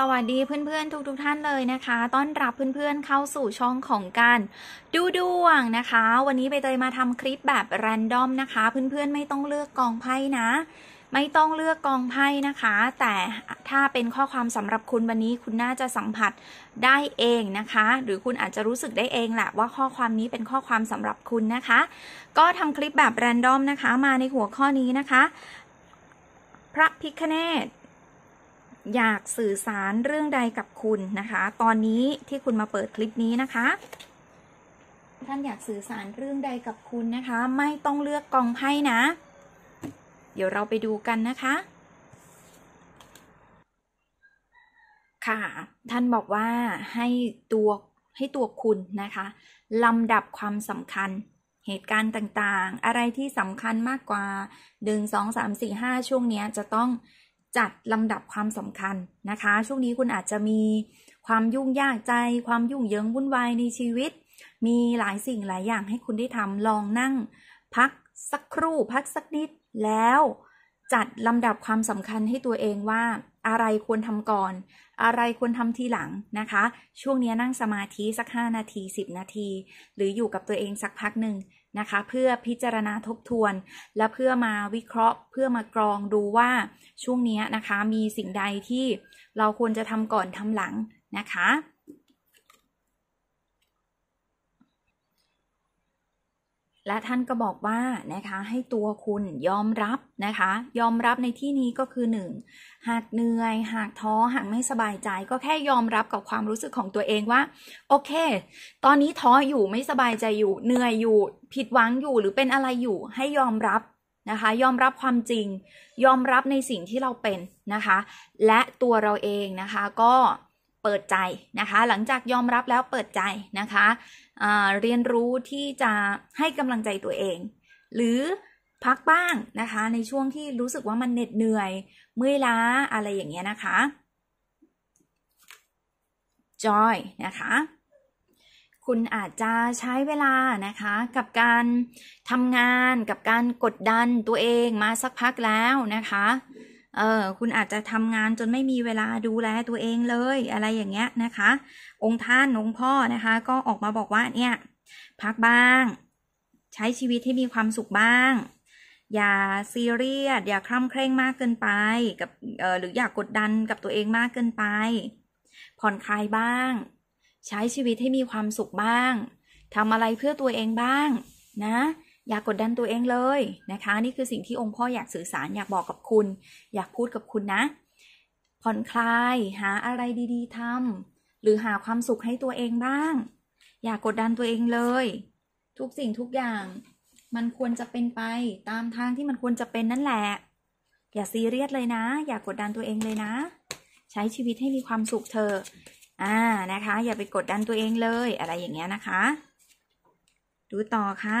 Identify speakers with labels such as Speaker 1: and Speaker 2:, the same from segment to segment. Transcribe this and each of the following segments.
Speaker 1: สวัสดีเพื่อนๆทุกๆท่านเลยนะคะ ต้อนรับเพื่อนๆเข้าสู่ช่องของการดูดวงนะคะ วันนี้ไปเตยมาทำคลิปแบบแรนดอมนะคะเพื่อนๆไม่ต้องเลือกกองไพ่นะ ไม่ต้องเลือกกองไพ่นะคะ แต่ถ้าเป็นข้อความสำหรับคุณวันนี้คุณน่าจะสัมผัสได้เองนะคะ หรือคุณอาจจะรู้สึกได้เองแหละว่าข้อความนี้เป็นข้อความสำหรับคุณนะคะ ก็ทำคลิปแบบแรนดอมนะคะ มาในหัวข้อนี้นะคะ พระพิคเนตอยากสื่อสารเรื่องใดกับคุณนะคะ ตอนนี้ที่คุณมาเปิดคลิปนี้นะคะ ท่านอยากสื่อสารเรื่องใดกับคุณนะคะ ไม่ต้องเลือกกองไพ่นะ เดี๋ยวเราไปดูกันนะคะ ค่ะ ท่านบอกว่าให้ตัวให้ตัวคุณนะคะ ลำดับความสำคัญ เหตุการณ์ต่างๆ อะไรที่สำคัญมากกว่า 1 2 3 4 5ช่วงนี้จะต้องจัดลำดับความสำคัญนะคะ ช่วงนี้คุณอาจจะมีความยุ่งยากใจความยุ่งเหยิงวุ่นวายในชีวิต มีหลายสิ่งหลายอย่างให้คุณได้ทำลองนั่ง พักสักครู่พักสักนิดแล้วจัดลำดับความสำคัญให้ตัวเองว่าอะไรควรทำก่อน อะไรควรทำทีหลังนะคะช่วงนี้นั่งสมาธิสัก5นาที 10 นาที หรืออยู่กับตัวเองสักพักหนึ่งนะคะเพื่อพิจารณาทบทวน และเพื่อมาวิเคราะห์ เพื่อมากรองดูว่าช่วงนี้นะคะ มีสิ่งใดที่เราควรจะทำก่อนทำหลังนะคะและท่านก็บอกว่านะคะให้ตัวคุณยอมรับนะคะ ยอมรับในที่นี้ก็คือ 1. หากเหนื่อยหากท้อหากไม่สบายใจ ก็แค่ยอมรับกับความรู้สึกของตัวเองว่า โอเค ตอนนี้ท้ออยู่ไม่สบายใจอยู่เหนื่อยอยู่ผิดหวังอยู่หรือเป็นอะไรอยู่ ให้ยอมรับนะคะ ยอมรับความจริง ยอมรับในสิ่งที่เราเป็นนะคะ และตัวเราเองนะคะก็เปิดใจนะคะ หลังจากยอมรับแล้วเปิดใจนะคะเรียนรู้ที่จะให้กำลังใจตัวเอง หรือพักบ้างนะคะ ในช่วงที่รู้สึกว่ามันเหน็ดเหนื่อย เมื่อยล้าอะไรอย่างเงี้ยนะคะ joy นะคะ คุณอาจจะใช้เวลานะคะ กับการทำงานกับการกดดันตัวเองมาสักพักแล้วนะคะเออคุณอาจจะทำงานจนไม่มีเวลาดูแลตัวเองเลย อะไรอย่างเงี้ยนะคะ องค์ท่านองค์พ่อ นะคะ ก็ออกมาบอกว่าเนี่ย พักบ้าง ใช้ชีวิตให้มีความสุขบ้าง อย่าซีเรียส อย่าคร่ำเคร่งมากเกินไป กับ เออหรืออย่ากกดดันกับตัวเองมากเกินไป ผ่อนคลายบ้าง ใช้ชีวิตให้มีความสุขบ้าง ทำอะไรเพื่อตัวเองบ้าง นะอย่ากกดดันตัวเองเลยนะคะ นี่คือสิ่งที่องค์พ่ออยากสื่อสารอยากบอกกับคุณ อยากพูดกับคุณนะ ผ่อนคลายหาอะไรดีๆทำหรือหาความสุขให้ตัวเองบ้าง อย่ากกดดันตัวเองเลย ทุกสิ่งทุกอย่างมันควรจะเป็นไป ตามทางที่มันควรจะเป็นนั่นแหละ อย่าซีเรียสเลยนะ อย่ากกดดันตัวเองเลยนะ ใช้ชีวิตให้มีความสุขเธออ่านะคะ อย่าไปกดดันตัวเองเลยอะไรอย่างเงี้ยนะคะ ดูต่อค่ะ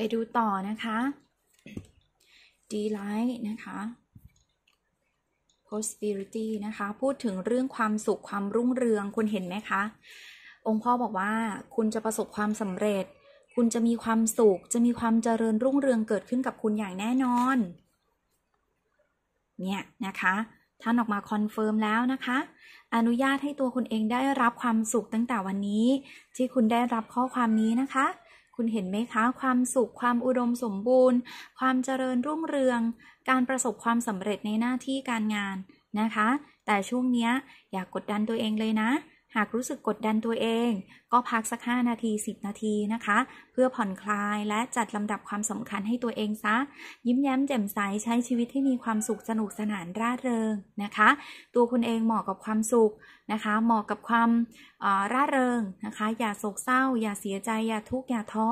Speaker 1: ไปดูต่อนะคะ delight นะคะ prosperity นะคะ พูดถึงเรื่องความสุขความรุ่งเรืองคุณเห็นไหมคะ องค์พ่อบอกว่า คุณจะประสบความสำเร็จ คุณจะมีความ สุข จะมีความเจริญรุ่งเรืองเกิดขึ้นกับคุณอย่างแน่นอน เนี่ยนะคะ ท่านออกมาคอนเฟิร์มแล้วนะคะ อนุญาตให้ตัวคุณเองได้รับความสุขตั้งแต่วันนี้ ที่คุณได้รับข้อความนี้นะคะคุณเห็นไหมคะ ความสุขความอุดมสมบูรณ์ ความเจริญรุ่งเรือง การประสบความสำเร็จในหน้าที่การงานนะคะ แต่ช่วงนี้อย่ากกดดันตัวเองเลยนะหากรู้สึกกดดันตัวเองก็พักสัก5นาที 10 นาทีนะคะ เพื่อผ่อนคลายและจัดลำดับความสำคัญให้ตัวเองซะ ยิ้มแย้มแจ่มใสใช้ชีวิตที่มีความสุขสนุกสนานร่าเริงนะคะตัวคุณเองเหมาะกับความสุขนะคะ เหมาะกับความร่าเริงนะคะ อย่าโศกเศร้า อย่าเสียใจ อย่าทุกข์อย่าท้อ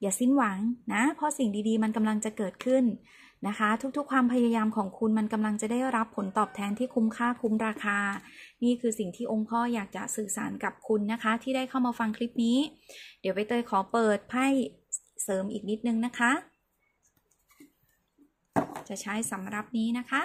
Speaker 1: อย่าสิ้นหวังนะ เพราะสิ่งดีๆ มันกำลังจะเกิดขึ้นนะคะทุกๆ ความพยายามของคุณมันกำลังจะได้รับผลตอบแทนที่คุ้มค่าคุ้มราคา นี่คือสิ่งที่องค์พ่ออยากจะสื่อสารกับคุณนะคะ ที่ได้เข้ามาฟังคลิปนี้ เดี๋ยวไปเตยขอเปิดไพ่เสริมอีกนิดนึงนะคะ จะใช้สำรับนี้นะคะ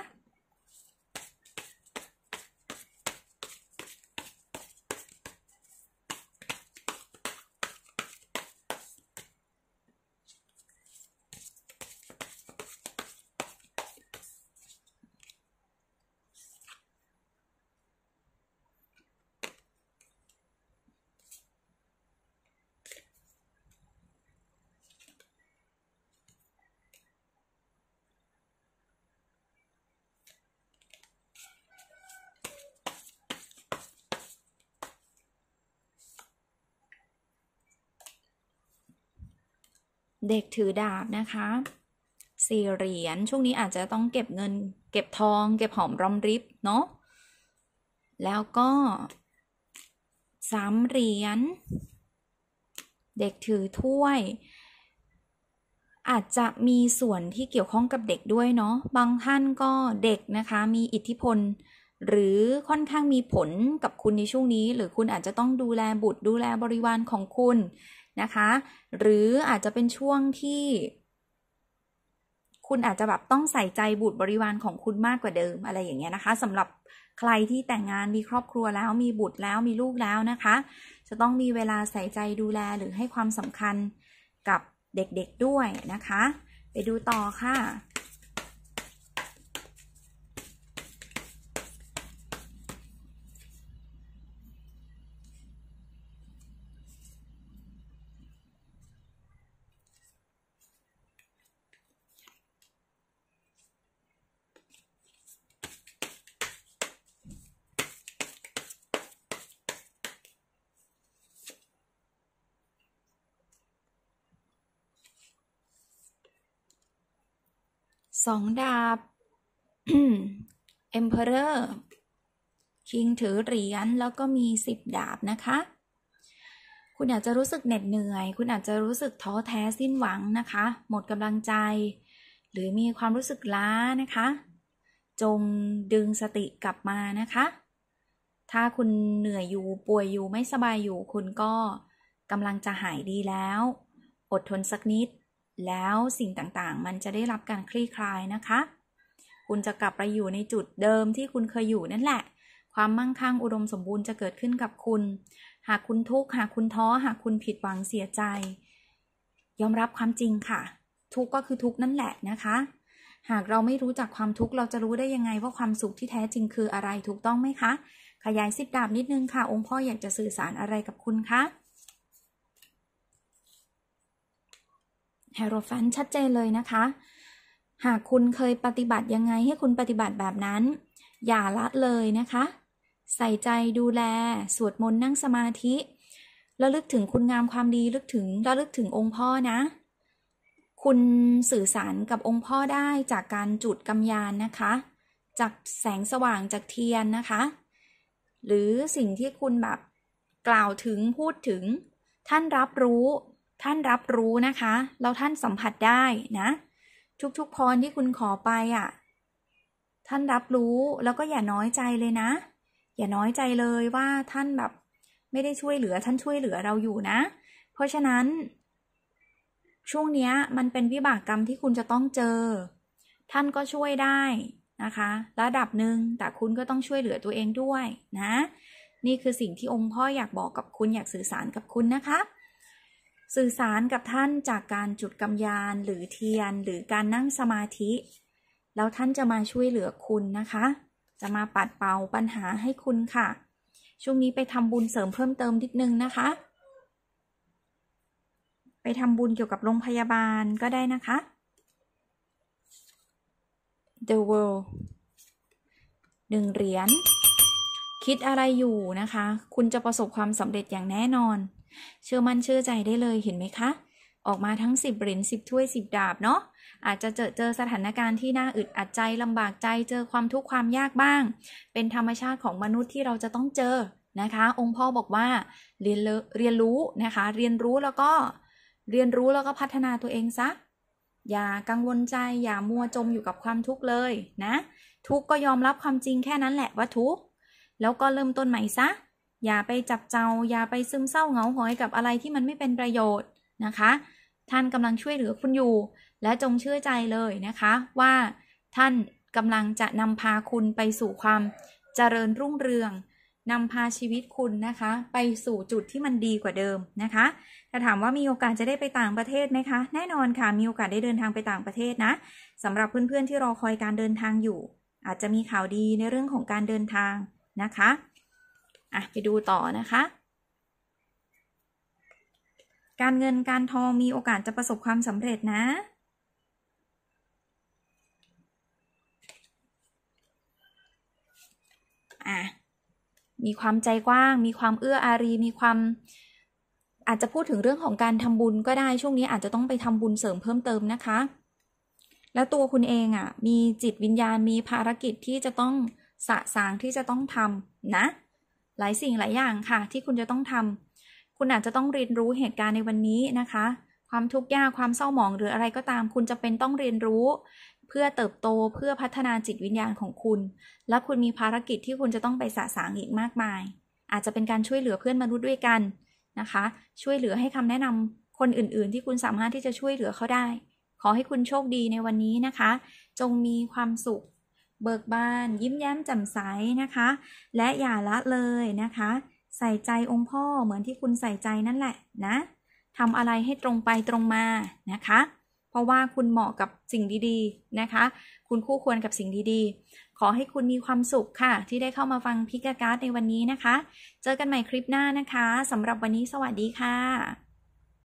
Speaker 1: เด็กถือดาบ นะคะสี่เหรียญ ช่วงนี้อาจจะต้องเก็บเงินเก็บทองเก็บหอมรอมริบ เนาะ แล้วก็ สามเหรียญ เด็กถือถ้วย อาจจะมีส่วนที่เกี่ยวข้องกับเด็กด้วยเนาะ บางท่านก็เด็กนะคะ มีอิทธิพลหรือค่อนข้างมีผลกับคุณในช่วงนี้หรือคุณอาจจะต้องดูแลบุตรดูแลบริวารของคุณนะคะหรืออาจจะเป็นช่วงที่ คุณอาจจะแบบต้องใส่ใจบุตรบริวารของคุณมากกว่าเดิมอะไรอย่างเงี้ยนะคะสำหรับใครที่แต่งงานมีครอบครัวแล้วมีบุตรแล้วมีลูกแล้วนะคะ จะต้องมีเวลาใส่ใจดูแลหรือให้ความสำคัญกับเด็กๆด้วยนะคะ ไปดูต่อค่ะสองดาบ Emperor คิงถือเหรียญแล้วก็มีสิบดาบนะคะ คุณอาจจะรู้สึกเหน็ดเหนื่อย คุณอาจจะรู้สึกท้อแท้สิ้นหวังนะคะ หมดกำลังใจ หรือมีความรู้สึกล้านะคะ จงดึงสติกลับมานะคะ ถ้าคุณเหนื่อยอยู่ป่วยอยู่ไม่สบายอยู่ คุณก็กำลังจะหายดีแล้ว อดทนสักนิดแล้วสิ่งต่างๆ มันจะได้รับการคลี่คลาย นะคะ คุณจะกลับไป อยู่ในจุดเดิมที่คุณเคยอยู่นั่นแหละ ความมั่งคั่งอุดมสมบูรณ์จะเกิดขึ้นกับคุณ หากคุณทุกข์ หากคุณท้อ หากคุณผิดหวังเสียใจ ยอมรับความจริงค่ะ ทุกข์ก็คือทุกข์นั่นแหละนะคะ หากเราไม่รู้จักความทุกข์เราจะรู้ได้ยังไง ว่าความสุขที่แท้จริงคืออะไรถูกต้องไหมคะ ขยายสิบดาบนิดนึงค่ะ องค์พ่ออยากจะสื่อสารอะไรกับคุณคะแฮโรฟันชัดเจนเลยนะคะ หากคุณเคยปฏิบัติยังไงให้คุณปฏิบัติแบบนั้น อย่าละเลยนะคะ ใส่ใจดูแลสวดมนต์นั่งสมาธิแล้วลึกถึงคุณงามความดีลึกถึงแล้วลึกถึงองค์พ่อนะ คุณสื่อสารกับองค์พ่อได้จากการจุดกำยานนะคะ จากแสงสว่างจากเทียนนะคะ หรือสิ่งที่คุณแบบกล่าวถึงพูดถึง ท่านรับรู้ท่านรับรู้นะคะแล้วท่านสัมผัสได้นะ ทุกๆพรที่คุณขอไปอะ่ะ ท่านรับรู้ แล้วก็อย่าน้อยใจเลยนะ อย่าน้อยใจเลยว่าท่านแบบไม่ได้ช่วยเหลือ ท่านช่วยเหลือเราอยู่นะ เพราะฉะนั้น ช่วงนี้มันเป็นวิบากกรรมที่คุณจะต้องเจอ ท่านก็ช่วยได้นะคะ ระดับหนึ่งแต่คุณก็ต้องช่วยเหลือตัวเองด้วยนะ นี่คือสิ่งที่องค์พ่ออยากบอกกับคุณ อยากสื่อสารกับคุณนะคะสื่อสารกับท่านจากการจุดกำยาน หรือเทียน หรือการนั่งสมาธิ แล้วท่านจะมาช่วยเหลือคุณนะคะ จะมาปัดเป่าปัญหาให้คุณค่ะ ช่วงนี้ไปทำบุญเสริมเพิ่มเติมนิดนึงนะคะ ไปทำบุญเกี่ยวกับโรงพยาบาลก็ได้นะคะ The World หนึ่งเหรียญ คิดอะไรอยู่นะคะ คุณจะประสบความสำเร็จอย่างแน่นอนเชื่อมั่นเชื่อใจได้เลยเห็นไหมคะ ออกมาทั้ง 10เหรียญ10ถ้วย 10 ดาบเนาะอาจจะเจอเจอสถานการณ์ที่ น่าอึดอัดใจลำบากใจเจอความทุกข์ความยากบ้าง เป็นธรรมชาติของมนุษย์ที่เราจะต้องเจอนะคะ องค์พ่อบอกว่าเรียนเรียนรู้นะคะ เรียนรู้แล้วก็เรียนรู้แล้วก็พัฒนาตัวเองซะอย่ากังวลใจอย่ามัวจมอยู่กับความทุกข์เลยนะทุกก็ยอมรับความจริงแค่นั้นแหละว่าทุกแล้วก็เริ่มต้นใหม่ซะอย่าไปจับเจ้า อย่าไปซึมเศร้าเหงาหอยกับอะไรที่มันไม่เป็นประโยชน์นะคะ ท่านกำลังช่วยเหลือคุณอยู่ และจงเชื่อใจเลยนะคะว่าท่านกำลังจะนำพาคุณไปสู่ความ เจริญรุ่งเรืองนำพาชีวิตคุณนะคะ ไปสู่จุดที่มันดีกว่าเดิมนะคะ ถ้าถามว่ามีโอกาสจะได้ไปต่างประเทศไหมคะ แน่นอนค่ะมีโอกาสได้เดินทางไปต่างประเทศนะสำหรับเพื่อนๆที่รอคอยการเดินทางอยู่ อาจจะมีข่าวดีในเรื่องของการเดินทางนะคะอะไปดูต่อนะคะ การเงินการทอง มีโอกาสจะประสบความสำเร็จนะ อ่ะ มีความใจกว้าง มีความเอื้ออารี มีความอาจจะพูดถึงเรื่องของการทำบุญก็ได้ช่วงนี้อาจจะต้องไปทำบุญเสริมเพิ่มเติมนะคะ แล้วตัวคุณเองอะ่ะ มีจิตวิญญาณ มีภารกิจที่จะต้องสะสางที่จะต้องทำนะหลายสิ่งหลายอย่างค่ะที่คุณจะต้องทำ คุณอาจจะต้องเรียนรู้เหตุการณ์ในวันนี้นะคะ ความทุกข์ยากความเศร้าหมองหรืออะไรก็ตาม คุณจะเป็นต้องเรียนรู้ เพื่อเติบโตเพื่อพัฒนาจิตวิญญาณของคุณ และคุณมีภารกิจที่คุณจะต้องไปสะสางอีกมากมาย อาจจะเป็นการช่วยเหลือเพื่อนมนุษย์ด้วยกันนะคะ ช่วยเหลือให้คำแนะนำคนอื่นๆ ที่คุณสามารถที่จะช่วยเหลือเขาได้ ขอให้คุณโชคดีในวันนี้นะคะ จงมีความสุขเบิกบาน ยิ้มแย้มแจ่มใสนะคะ และอย่าละเลยนะคะ ใส่ใจองค์พ่อเหมือนที่คุณใส่ใจนั่นแหละนะทำอะไรให้ตรงไปตรงมานะคะ เพราะว่าคุณเหมาะกับสิ่งดีๆนะคะ คุณคู่ควรกับสิ่งดีๆ ขอให้คุณมีความสุขค่ะ ที่ได้เข้ามาฟังพิกาการ์ดในวันนี้นะคะ เจอกันใหม่คลิปหน้านะคะสำหรับวันนี้สวัสดีค่ะ